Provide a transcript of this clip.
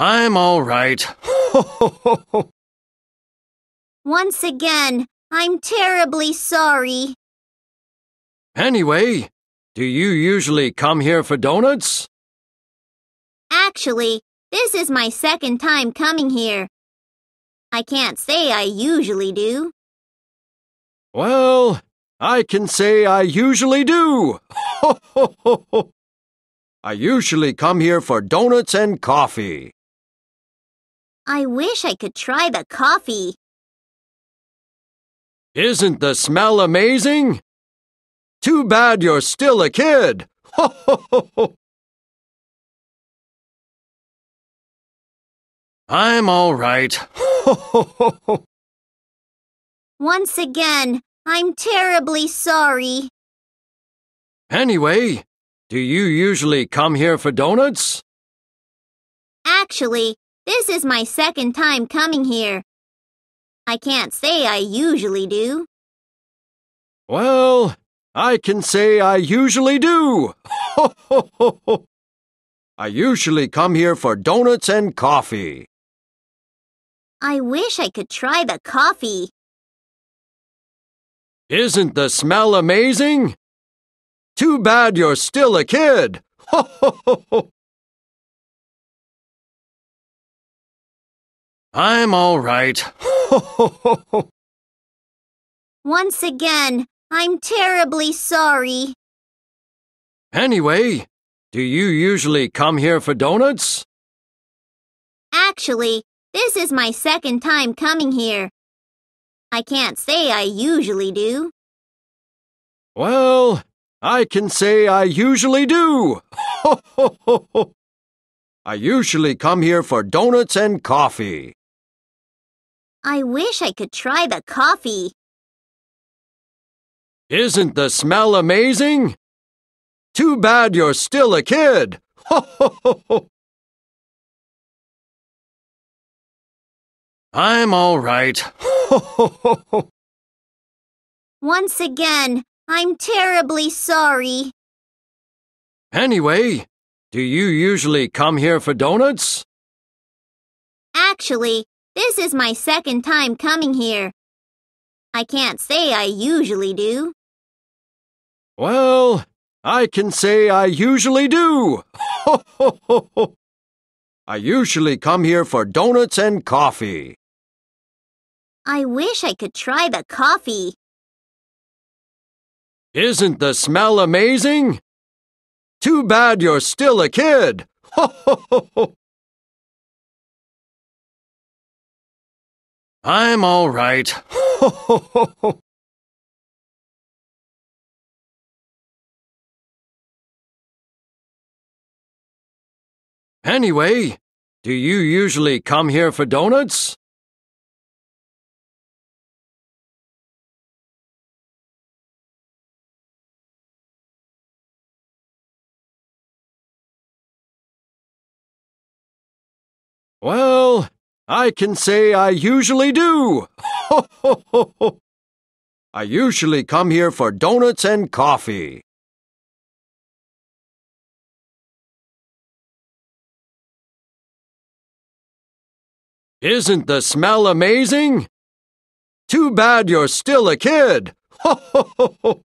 I'm all right. Once again, I'm terribly sorry. Anyway, do you usually come here for donuts? Actually, this is my second time coming here. I can't say I usually do. Well, I can say I usually do. I usually come here for donuts and coffee. I wish I could try the coffee. Isn't the smell amazing? Too bad you're still a kid. Ho, ho, ho, ho. I'm all right. Once again, I'm terribly sorry. Anyway, do you usually come here for donuts? Actually, this is my second time coming here. I can't say I usually do. Well, I can say I usually do. Ho, ho, ho, ho. I usually come here for donuts and coffee. I wish I could try the coffee. Isn't the smell amazing? Too bad you're still a kid. Ho, ho, ho, ho. I'm all right. Once again, I'm terribly sorry. Anyway, do you usually come here for donuts? Actually, this is my second time coming here. I can't say I usually do. Well, I can say I usually do. I usually come here for donuts and coffee. I wish I could try the coffee. Isn't the smell amazing? Too bad you're still a kid. Ho, ho, ho, ho. I'm all right. Once again, I'm terribly sorry. Anyway, do you usually come here for donuts? Actually, this is my second time coming here. I can't say I usually do. Well, I can say I usually do. Ho, ho, ho, ho. I usually come here for donuts and coffee. I wish I could try the coffee. Isn't the smell amazing? Too bad you're still a kid. Ho, ho, ho, ho. I'm all right. anyway, do you usually come here for donuts? Well, I can say I usually do. I usually come here for donuts and coffee. Isn't the smell amazing? Too bad you're still a kid. Ho, ho, ho, ho.